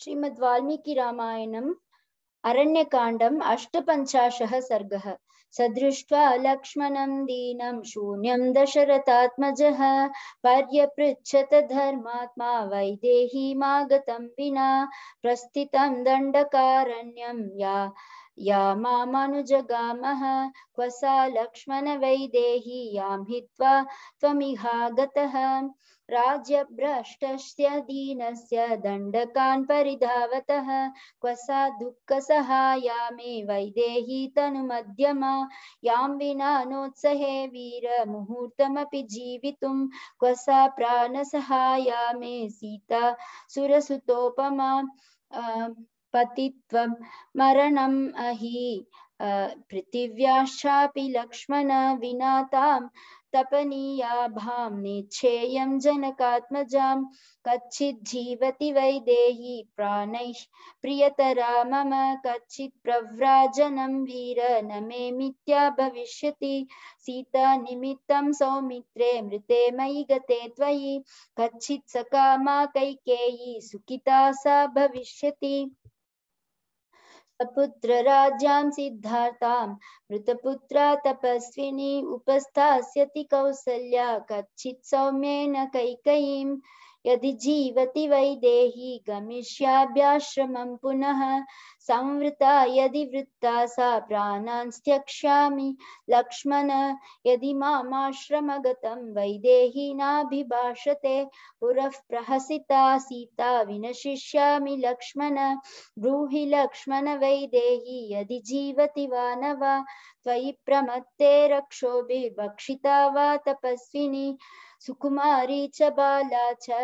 श्रीमद् वाल्मीकि रामायणम् अरण्यकाण्डम् अष्टपञ्चाशः सर्गः सदृष्ट्वा लक्ष्मणं दीनं शून्यं दशरथात्मजः पर्यपृच्छत धर्मात्मा वैदेहीमागतं विना प्रस्थितं दण्डकारण्यं या या क्वसा क्व सा लक्ष्मणवैदेही यां हित्वा भ्रष्ट राज्यभ्रष्टस्य दीनस्य दण्डकान् परिधावतः क्वसा दुख दुःखसहाया मे वैदेही तनुमध्यमा यां विना नोत्सहे वीरमुहूर्तमपि जीवितुं क्व सा प्राणसहाया मे सीता सुरसुतोपमा पतित्वं मरणम् अहि पृथिव्याश्चापि लक्ष्मण विना तां तपनीयाभां निच्छेयं जनकात्मजां कच्चिज्जीवति वै देहि प्राणैः प्रियतरा मम कच्चित् प्रव्राजनं वीर न मे मिथ्या भविष्यति सीतानिमित्तं सौमित्रे मृते मयि गते त्वयि कच्चित् सकामा कैकेयी सुखिता सा भविष्यति राज्यां सिद्धार्थां मृतपुत्रा तपस्विनी उपस्थास्यति कौसल्या कच्चित् सौम्येन कैकयीं यदि जीवति वै देहि गमिष्याभ्याश्रमं पुनः संवृता यदि वृत्ता सा प्राणान् लक्ष्मण यदि माश्रम वैदेही नाभिभाषते सीता विनशिष्या लक्ष्मण ब्रूहि लक्ष्मण वैदेही यदि जीवति वा न प्रमत्ते रक्षोभिर्भक्षिता वा तपस्विनी सुकुमारी च बाला च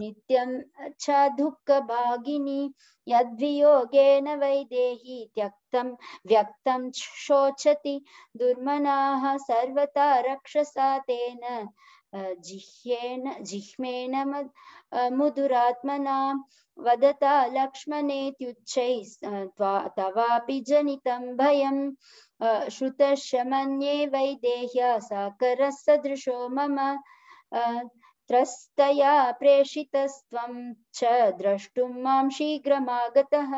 नित्यं च दुःखभागिनी यद्वियोगेन वैदेही देहि त्यक्तं शोचति दुर्मनाः सर्वथा रक्षसा तेन जिह्येन जिह्मेन मुदुरात्मना वदता लक्ष्मणेत्युच्चैः तवापि जनितं भयं श्रुतश्च मन्ये वैदेह्या साकरः सदृशो मम त्रस्तया प्रेषितस्त्वं च द्रष्टुं मां शीघ्रमागतः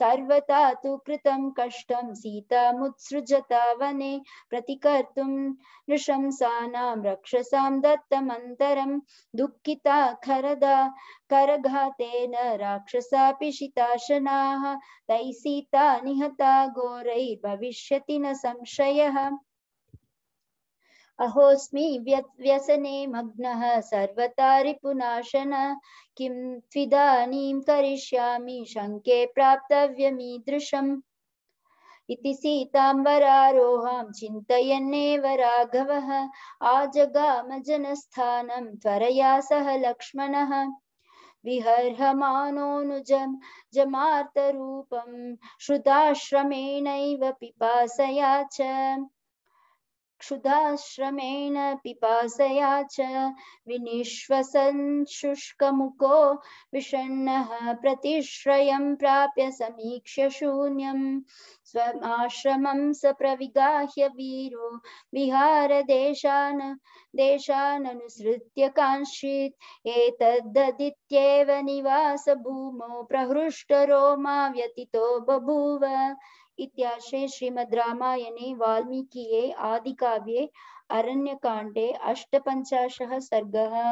सर्वथा तु कृतं कष्टं सीतामुत्सृजता वने प्रतिकर्तुं नृशंसानां रक्षसां दत्तमन्तरं दुःखिता खरदा करघातेन राक्षसा पिशिताशनाः तैः सीता निहता घोरैर्भविष्यति न संशयः अहोस्मि व्यसने मग्न सर्वथा रिपुनाशन किं त्विदानीं करिष्यामि शङ्के प्राप्तव्यमीदृशम् इति सीताम्बरारोहां चिन्तयन्नेव राघवः आजगामजनस्थानं त्वरया सह लक्ष्मणः विहर्हमानोऽनुजं जमार्तरूपं श्रुताश्रमेणैव पिपासया च क्षुधाश्रमेण पिपासया च विनिश्वसन् शुष्कमुको विषण्णः प्रतिश्रयं प्राप्य समीक्ष्य शून्यं स्वमाश्रमं स प्रविगाह्य वीरो विहारदेशान् देशाननुसृत्य कांश्चित् एतद्ददित्येव निवासभूमौ प्रहृष्टरोमा व्यतितो बभूव इत्याशे श्रीमद् रामायणे वाल्मीकिये आदिकाव्ये अरण्यकाण्डे अष्टपञ्चाशः सर्गः